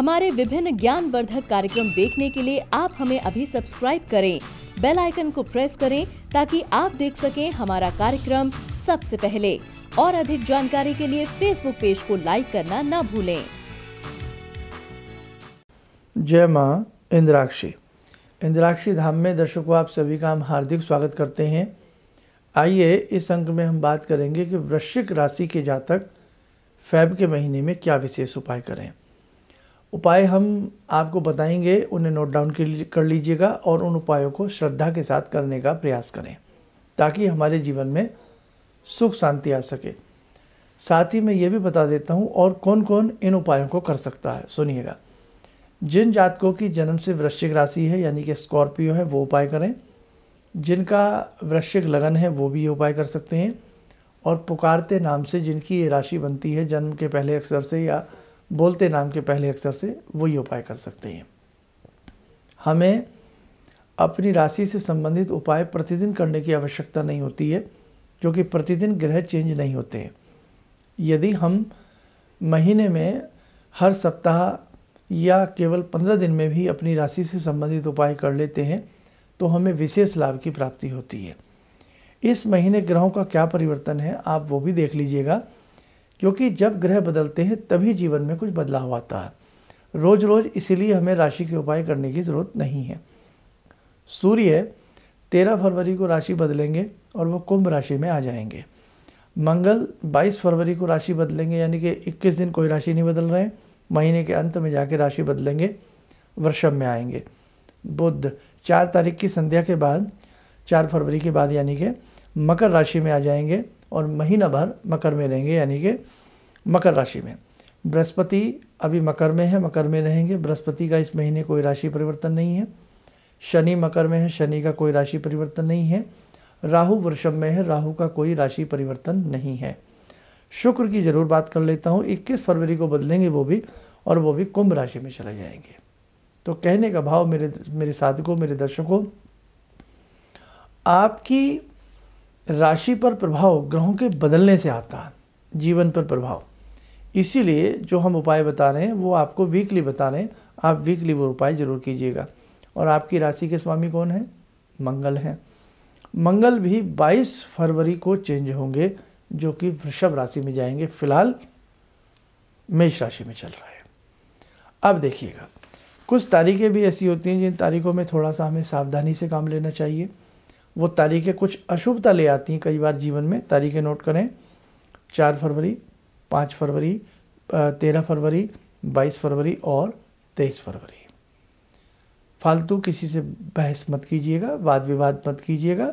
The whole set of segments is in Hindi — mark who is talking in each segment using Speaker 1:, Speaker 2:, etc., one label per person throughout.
Speaker 1: हमारे विभिन्न ज्ञानवर्धक कार्यक्रम देखने के लिए आप हमें अभी सब्सक्राइब करें बेल आइकन को प्रेस करें ताकि आप देख सकें हमारा कार्यक्रम सबसे पहले और अधिक जानकारी के लिए फेसबुक पेज को लाइक करना न भूलें
Speaker 2: जय माँ इंद्राक्षी इंद्राक्षी धाम में दर्शकों आप सभी का हम हार्दिक स्वागत करते हैं आइए इस अंक में हम बात करेंगे कि वृश्चिक राशि के जातक फैब के महीने में क्या विशेष उपाय करें उपाय हम आपको बताएंगे उन्हें नोट डाउन कर लीजिएगा और उन उपायों को श्रद्धा के साथ करने का प्रयास करें ताकि हमारे जीवन में सुख शांति आ सके साथ ही मैं ये भी बता देता हूँ और कौन कौन इन उपायों को कर सकता है सुनिएगा जिन जातकों की जन्म से वृश्चिक राशि है यानी कि स्कॉर्पियो है वो उपाय करें जिनका वृश्चिक लगन है वो भी ये उपाय कर सकते हैं और पुकारते नाम से जिनकी ये राशि बनती है जन्म के पहले अक्सर से या बोलते नाम के पहले अक्षर से वही उपाय कर सकते हैं हमें अपनी राशि से संबंधित उपाय प्रतिदिन करने की आवश्यकता नहीं होती है क्योंकि प्रतिदिन ग्रह चेंज नहीं होते हैं यदि हम महीने में हर सप्ताह या केवल पंद्रह दिन में भी अपनी राशि से संबंधित उपाय कर लेते हैं तो हमें विशेष लाभ की प्राप्ति होती है इस महीने ग्रहों का क्या परिवर्तन है आप वो भी देख लीजिएगा क्योंकि जब ग्रह बदलते हैं तभी जीवन में कुछ बदलाव आता है रोज रोज इसीलिए हमें राशि के उपाय करने की ज़रूरत नहीं है सूर्य तेरह फरवरी को राशि बदलेंगे और वो कुंभ राशि में आ जाएंगे मंगल 22 फरवरी को राशि बदलेंगे यानी कि 21 दिन कोई राशि नहीं बदल रहे हैं महीने के अंत में जाके राशि बदलेंगे वर्षम में आएंगे बुध चार तारीख की संध्या के बाद चार फरवरी के बाद यानी कि मकर राशि में आ जाएंगे और महीना भर मकर में रहेंगे यानी कि मकर राशि में बृहस्पति अभी मकर में है मकर में रहेंगे बृहस्पति का इस महीने कोई राशि परिवर्तन नहीं है शनि मकर में है शनि का कोई राशि परिवर्तन नहीं है राहु वृषभ में है राहु का कोई राशि परिवर्तन नहीं है शुक्र की जरूर बात कर लेता हूँ 21 फरवरी को बदलेंगे वो भी और वो भी कुंभ राशि में चले जाएंगे तो कहने का भाव मेरे मेरे साधकों मेरे दर्शकों आपकी राशि पर प्रभाव ग्रहों के बदलने से आता है जीवन पर प्रभाव इसीलिए जो हम उपाय बता रहे हैं वो आपको वीकली बता रहे हैं आप वीकली वो उपाय जरूर कीजिएगा और आपकी राशि के स्वामी कौन हैं मंगल हैं मंगल भी 22 फरवरी को चेंज होंगे जो कि वृषभ राशि में जाएंगे फिलहाल मेष राशि में चल रहा है अब देखिएगा कुछ तारीखें भी ऐसी होती हैं जिन तारीखों में थोड़ा सा हमें सावधानी से काम लेना चाहिए वो तारीखें कुछ अशुभता ले आती हैं कई बार जीवन में तारीखें नोट करें चार फरवरी पाँच फरवरी तेरह फरवरी बाईस फरवरी और तेईस फरवरी फालतू किसी से बहस मत कीजिएगा वाद विवाद मत कीजिएगा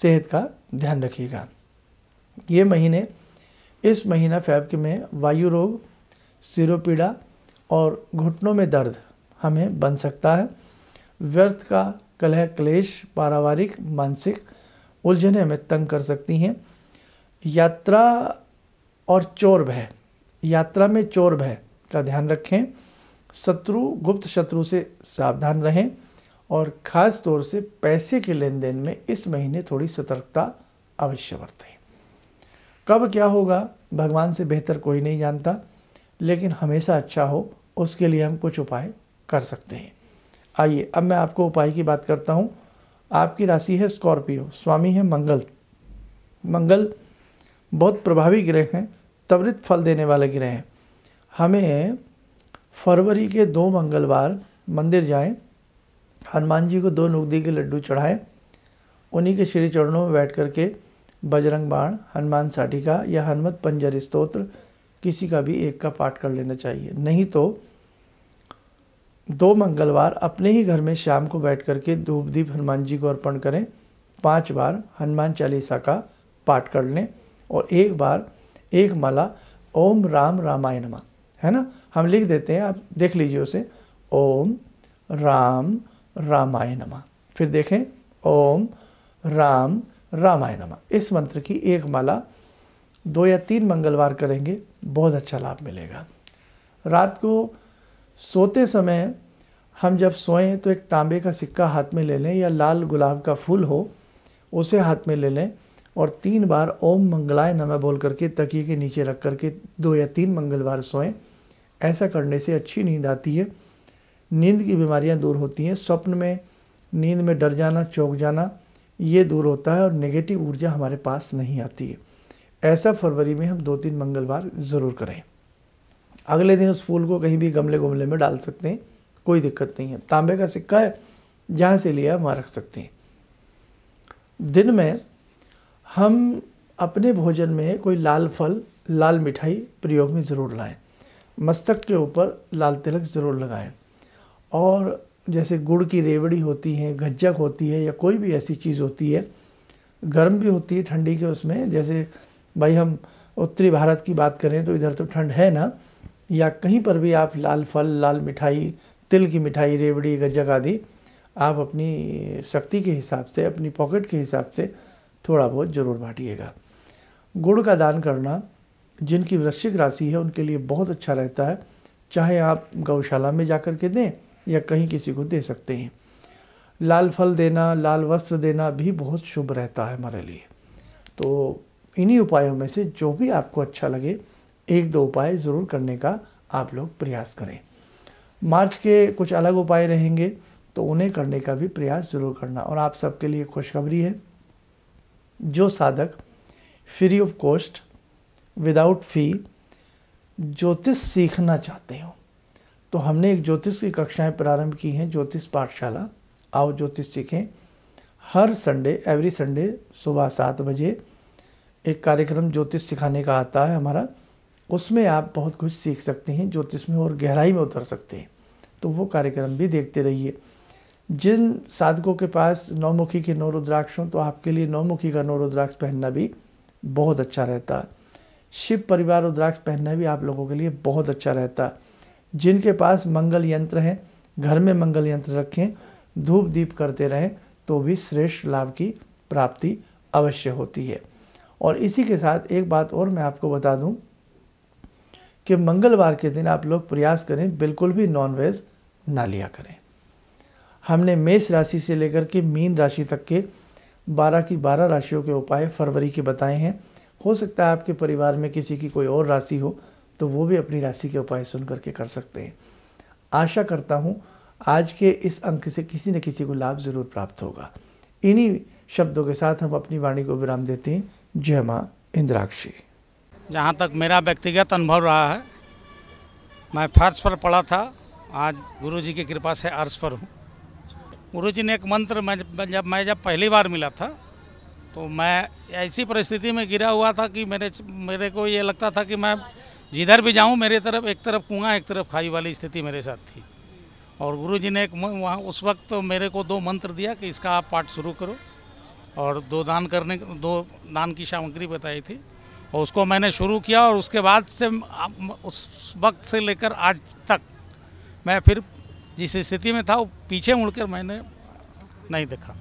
Speaker 2: सेहत का ध्यान रखिएगा ये महीने इस महीना फैब के में वायु रोग सिरोपीड़ा और घुटनों में दर्द हमें बन सकता है व्यर्थ का कलह क्लेश पारिवारिक मानसिक उलझने हमें तंग कर सकती हैं यात्रा और चोर भय यात्रा में चोर भय का ध्यान रखें शत्रु गुप्त शत्रु से सावधान रहें और ख़ास तौर से पैसे के लेन देन में इस महीने थोड़ी सतर्कता अवश्य बरतें कब क्या होगा भगवान से बेहतर कोई नहीं जानता लेकिन हमेशा अच्छा हो उसके लिए हम कुछ उपाय कर सकते हैं आइए अब मैं आपको उपाय की बात करता हूँ आपकी राशि है स्कॉर्पियो स्वामी है मंगल मंगल बहुत प्रभावी ग्रह हैं त्वरित फल देने वाले ग्रह हैं हमें फरवरी के दो मंगलवार मंदिर जाएं हनुमान जी को दो नुकदी के लड्डू चढ़ाएं उन्हीं के श्री चरणों में बैठ करके बजरंग बाण हनुमान साठिका या हनुमत पंजर स्त्रोत्र किसी का भी एक का पाठ कर लेना चाहिए नहीं तो दो मंगलवार अपने ही घर में शाम को बैठ करके धूप दीप हनुमान जी को अर्पण करें पांच बार हनुमान चालीसा का पाठ कर लें और एक बार एक माला ओम राम रामायणमा है ना हम लिख देते हैं आप देख लीजिए उसे ओम राम रामाय फिर देखें ओम राम रामायणमा इस मंत्र की एक माला दो या तीन मंगलवार करेंगे बहुत अच्छा लाभ मिलेगा रात को सोते समय हम जब सोएं तो एक तांबे का सिक्का हाथ में ले लें या लाल गुलाब का फूल हो उसे हाथ में ले लें और तीन बार ओम मंगलाय नमः बोल करके तकिए के नीचे रख करके दो या तीन मंगलवार सोएं ऐसा करने से अच्छी नींद आती है नींद की बीमारियां दूर होती हैं स्वप्न में नींद में डर जाना चौंक जाना ये दूर होता है और नेगेटिव ऊर्जा हमारे पास नहीं आती है ऐसा फरवरी में हम दो तीन मंगलवार ज़रूर करें अगले दिन उस फूल को कहीं भी गमले गमले में डाल सकते हैं कोई दिक्कत नहीं है तांबे का सिक्का है जहाँ से लिया वहाँ रख सकते हैं दिन में हम अपने भोजन में कोई लाल फल लाल मिठाई प्रयोग में ज़रूर लाएं मस्तक के ऊपर लाल तिलक ज़रूर लगाएं और जैसे गुड़ की रेवड़ी होती है गज्जक होती है या कोई भी ऐसी चीज़ होती है गर्म भी होती है ठंडी के उसमें जैसे भाई हम उत्तरी भारत की बात करें तो इधर तो ठंड है ना या कहीं पर भी आप लाल फल लाल मिठाई तिल की मिठाई रेवड़ी गज्जक आदि आप अपनी शक्ति के हिसाब से अपनी पॉकेट के हिसाब से थोड़ा बहुत ज़रूर बांटिएगा गुड़ का दान करना जिनकी वृश्चिक राशि है उनके लिए बहुत अच्छा रहता है चाहे आप गौशाला में जा कर के दें या कहीं किसी को दे सकते हैं लाल फल देना लाल वस्त्र देना भी बहुत शुभ रहता है हमारे लिए तो इन्हीं उपायों में से जो भी आपको अच्छा लगे एक दो उपाय ज़रूर करने का आप लोग प्रयास करें मार्च के कुछ अलग उपाय रहेंगे तो उन्हें करने का भी प्रयास ज़रूर करना और आप सबके लिए खुशखबरी है जो साधक free of cost without fee ज्योतिष सीखना चाहते हो तो हमने एक ज्योतिष की कक्षाएं प्रारंभ की हैं ज्योतिष पाठशाला आओ ज्योतिष सीखें हर संडे एवरी संडे सुबह सात बजे एक कार्यक्रम ज्योतिष सिखाने का आता है हमारा उसमें आप बहुत कुछ सीख सकते हैं ज्योतिष में और गहराई में उतर सकते हैं तो वो कार्यक्रम भी देखते रहिए जिन साधकों के पास नौमुखी के नौ रुद्राक्ष हों तो आपके लिए नौमुखी का नौ रुद्राक्ष पहनना भी बहुत अच्छा रहता है शिव परिवार रुद्राक्ष पहनना भी आप लोगों के लिए बहुत अच्छा रहता है जिनके पास मंगल यंत्र हैं घर में मंगल यंत्र रखें धूप दीप करते रहें तो भी श्रेष्ठ लाभ की प्राप्ति अवश्य होती है और इसी के साथ एक बात और मैं आपको बता दूँ कि मंगलवार के दिन आप लोग प्रयास करें बिल्कुल भी नॉनवेज ना लिया करें हमने मेष राशि से लेकर के मीन राशि तक के बारह की बारह राशियों के उपाय फरवरी के बताए हैं हो सकता है आपके परिवार में किसी की कोई और राशि हो तो वो भी अपनी राशि के उपाय सुन करके कर सकते हैं आशा करता हूँ आज के इस अंक से किसी न किसी को लाभ ज़रूर प्राप्त होगा इन्हीं शब्दों के साथ हम अपनी वाणी को विराम देते हैं जय माँ इंद्राक्षी जहाँ तक मेरा व्यक्तिगत अनुभव रहा है मैं फर्श पर पढ़ा था आज गुरु जी की कृपा से अर्श पर हूँ गुरु जी ने एक मंत्र मैं जब मैं जब पहली बार मिला था तो मैं ऐसी परिस्थिति में गिरा हुआ था कि मेरे मेरे को ये लगता था कि मैं जिधर भी जाऊँ मेरे तरफ एक तरफ कुआँ एक तरफ खाई वाली स्थिति मेरे साथ थी और गुरु जी ने एक वहाँ उस वक्त तो मेरे को दो मंत्र दिया कि इसका आप पाठ शुरू करो और दो दान करने दो दान की सामग्री बताई थी और उसको मैंने शुरू किया और उसके बाद से उस वक्त से लेकर आज तक मैं फिर जिस स्थिति में था वो पीछे मुड़कर मैंने नहीं देखा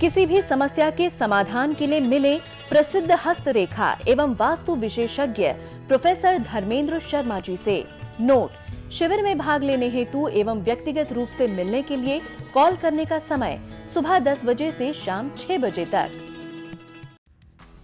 Speaker 1: किसी भी समस्या के समाधान के लिए मिले प्रसिद्ध हस्तरेखा एवं वास्तु विशेषज्ञ प्रोफेसर धर्मेंद्र शर्मा जी से नोट शिविर में भाग लेने हेतु एवं व्यक्तिगत रूप से मिलने के लिए कॉल करने का समय सुबह 10 बजे से शाम 6 बजे तक